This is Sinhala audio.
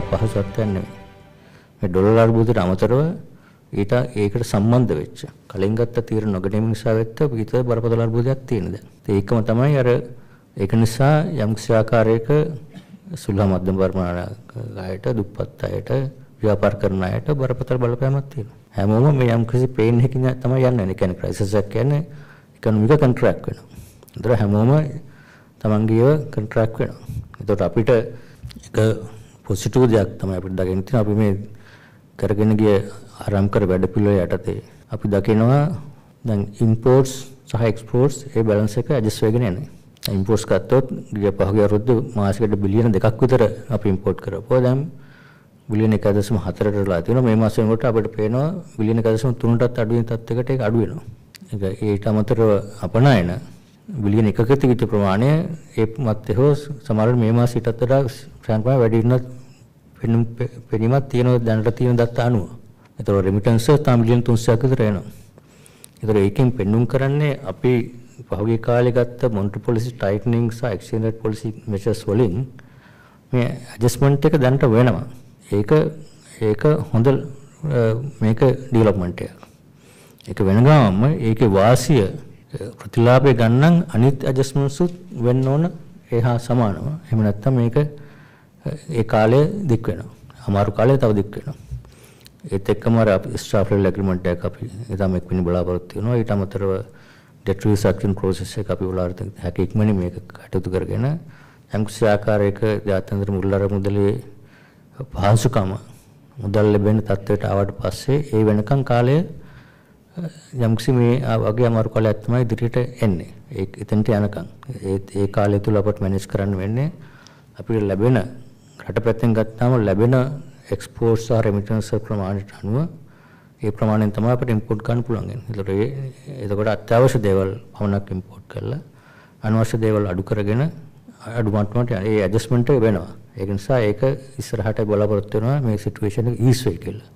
ටිකක් පහසුවක් ගන්න මේ ඩොලර් අර්බුදයට අමතරව ඊට ඒකට සම්බන්ධ වෙච්ච කලින් ගත්ත තීරණ නොගැනීම නිසා වෙච්ච විතර බරපතල අර්බුදයක් තියෙන දැන්. ඒකම තමයි අර ඒක නිසා යම් ආකාරයක සුළු මධ්‍යම වර්ග අයට දුප්පත් අයට ව්‍යාපාර කරන අයට බරපතල බලපෑමක් තියෙනවා. හැමෝම මේ යම් කිසි පේන් එකකින් තමයි යන්නේ. ඒ කියන්නේ ක්‍රයිසිස් එකක් කියන්නේ ඉකොනොමික කන්ට්‍රැක්ට් වෙනවා. ඒතර හැමෝම තමන්ගේව කන්ට්‍රැක්ට් වෙනවා. ඒතකොට අපිට එක පොසිටිව් දෙයක් තමයි අපිට දකින්න තියෙන අපි මේ කරගෙන ගිය ආරම්කර වැඩපිළිවෙල යටතේ අපි දකිනවා දැන් ඉම්පෝර්ට්ස් සහ එක්ස්පෝර්ට්ස් ඒ බැලන්ස් එක ඇඩ්ජස්ට් වෙගෙන යනවා. ඉම්පෝර්ට්ස් ගත්තොත් ගිය පහුගිය අවුරුද්ද මාසෙකට බිලියන 2ක් විතර අපි ඉම්පෝර්ට් කරපුවා. දැන් බිලියන 1.4ට වෙලා තියෙනවා. මේ මාසෙ වෙනකොට අපිට පේනවා බිලියන 1.3ටත් අඩු වෙන තත්යකට ඒක අඩු වෙනවා. ඒක ඊට අමතරව අපනයන බිලියන 1ක තිබිච්ච ප්‍රමාණය ඒ මත් හෝ සමහරවිට මේ මාසෙට අතර ශ්‍රැන්පා වැඩි වෙනත් පෙනීමක් තියෙනවා දැනට තියෙන දත්ත අනුව. ඒතකොට රෙමිටන්ස් තාම බිලියන 300ක් විතර එනවා. ඒතකොට ඒකෙන් පෙන්눔 කරන්නේ අපි පහුගිය කාලේ ගත්ත මොනිටරි පොලිසි ටයිටනින් සහ එක්ස්චේන්ජ් රේට් පොලිසි මෙෂර්ස් වලින් මේ ඇඩ්ජස්ට්මන්ට් එක දැනට වෙනවා. ඒක ඒක හොඳ මේක ඩෙවලොප්මන්ට් එකක්. ඒක වෙන ගමන්ම ඒකේ වාසිය ප්‍රතිලාභය ගන්න අනිත් ඇඩ්ජස්ට්මන්ට්ස් වෙන්න ඕන ඒහා සමානව. එහෙම නැත්නම් මේක ඒ කාලය දික් වෙනවා. අමාරු කාලය තව දික් වෙනවා. ඒත් එක්කම අර ස්ටාෆ් ලෙවල් ඇග්‍රීමන්ට් එකක් අපි ඊටම එක්වෙනි බලාපොරොත්තු වෙනවා. ඊට අමතරව ඩෙට් රිසර්චින් ප්‍රොසෙස් එක අපි උලාරිත හැකි ඉක්මනින් මේක කටයුතු කරගෙන යම්කිසි ආකාරයක ජාත්‍යන්තර මුදල් මුදලේ පහසුකම මුදල් ලැබෙන තත්ත්වයට ආවට පස්සේ ඒ වෙනකන් කාලය යම්කිසි මේ වගේ අමාරු කාලයක් තමයි ඉදිරියට එන්නේ. ඒ එතනට යනකම්. ඒ ඒ කාලය තුල අපට මැනේජ් කරන්න වෙන්නේ අපිට ලැබෙන රට පැත්තෙන් ගත්තාම ලැබෙන එක්ස්පෝර්ට්ස් සහ රෙමිටන්ස් ප්‍රමාණයට අනුව ඒ ප්‍රමාණයෙන් තමයි අපිට ඉම්පෝට් ගන්න පුළුවන්. ඒතකොට ඒ එතකොට අත්‍යවශ්‍ය දේවල් පමණක් ඉම්පෝට් කරලා අනවශ්‍ය දේවල් අඩු කරගෙන අඩු මට්ටමට ඒ ඇඩ්ජස්ට්මන්ට් එක වෙනවා. ඒක නිසා ඒක ඉස්සරහට බලාපොරොත්තු වෙනවා මේ සිටුේෂන් එක ඊස් වෙයි කියලා.